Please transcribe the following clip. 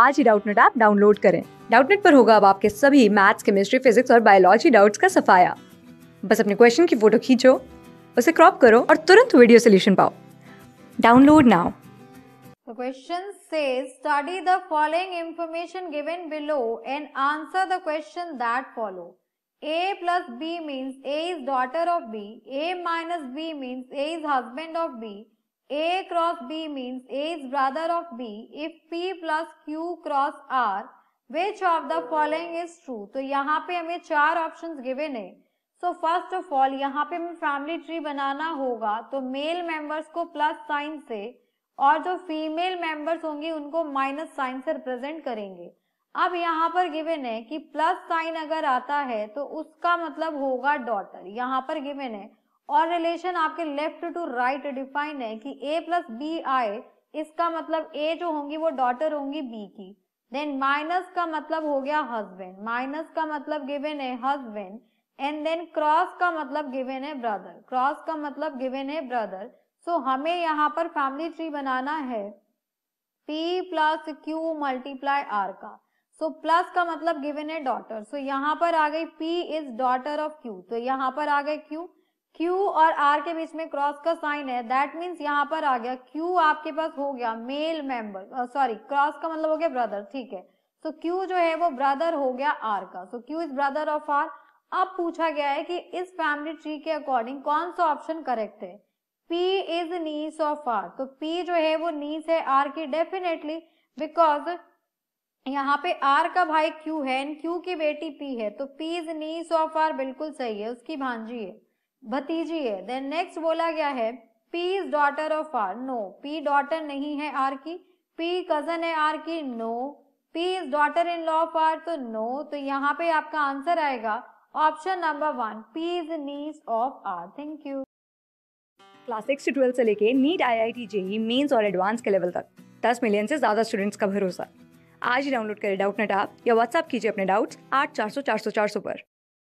आज ही Doubtnut app download करें डाउटनेट पर होगा अब आपके सभी मैथ्स केमिस्ट्री फिजिक्स और बायोलॉजी डाउट्स का सफाया बस अपने क्वेश्चन की फोटो खींचो उसे क्रॉप करो और तुरंत वीडियो सोल्यूशन पाओ download now The question says study the following information given below and answer the question that follow. A plus B means A is daughter of B. A minus B means A is husband of B. A cross B means A is brother of B if P plus Q cross R which of the following is true तो यहाँ पे हमें चार options given है So first of all, यहाँ पे हमें family tree बनाना होगा तो male members को plus sign से और जो female members होंगी उनको minus sign से represent करेंगे अब यहाँ पर given है कि plus sign अगर आता है तो उसका मतलब होगा daughter. यहाँ पर given है और रिलेशन आपके लेफ्ट टू राइट डिफाइन है कि ए प्लस बी आए इसका मतलब ए जो होंगी वो डॉटर होंगी बी की देन माइनस का मतलब हो गया हस्बैंड माइनस का मतलब गिवेन है हस्बैंड एंड देन क्रॉस का मतलब गिवेन है ब्रदर क्रॉस का मतलब गिवेन है ब्रदर सो हमें यहाँ पर फैमिली ट्री बनाना है P plus Q multiply R का सो so, प्लस का मतलब गिवेन है डॉटर सो so, यहाँ पर आ गई P is daughter of Q तो यहाँ पर आ गए क्यू क्यू और आर के बीच में क्रॉस का साइन है दैट मीन्स यहाँ पर आ गया क्यू आपके पास हो गया मेल मेंबर सॉरी क्रॉस का मतलब हो गया ब्रदर ठीक है सो so, क्यू जो है वो ब्रदर हो गया आर का so Q is brother of R अब पूछा गया है कि इस फैमिली ट्री के अकॉर्डिंग कौन सा ऑप्शन करेक्ट है P is niece of R तो पी जो है वो नीस है आर की डेफिनेटली बिकॉज यहाँ पे आर का भाई क्यू है एंड क्यू की बेटी पी है तो P is niece of R बिल्कुल सही है उसकी भांजी है भतीजी है देन नेक्स्ट बोला गया है P is daughter of R no P daughter नहीं है आर की पी कजन है आर की no P is daughter in law of R तो नो तो यहाँ पे आपका आंसर आएगा option number one P is niece of R thank you class six से ट्वेल्थ से लेके NEET I I T JEE mains और एडवांस के लेवल तक दस मिलियन से ज़्यादा स्टूडेंट्स का भरोसा आज ही डाउनलोड करें डाउट नेट आप या व्हाट्सअप कीजिए अपने डाउट्स आठ चार सौ चार सौ चार सौ पर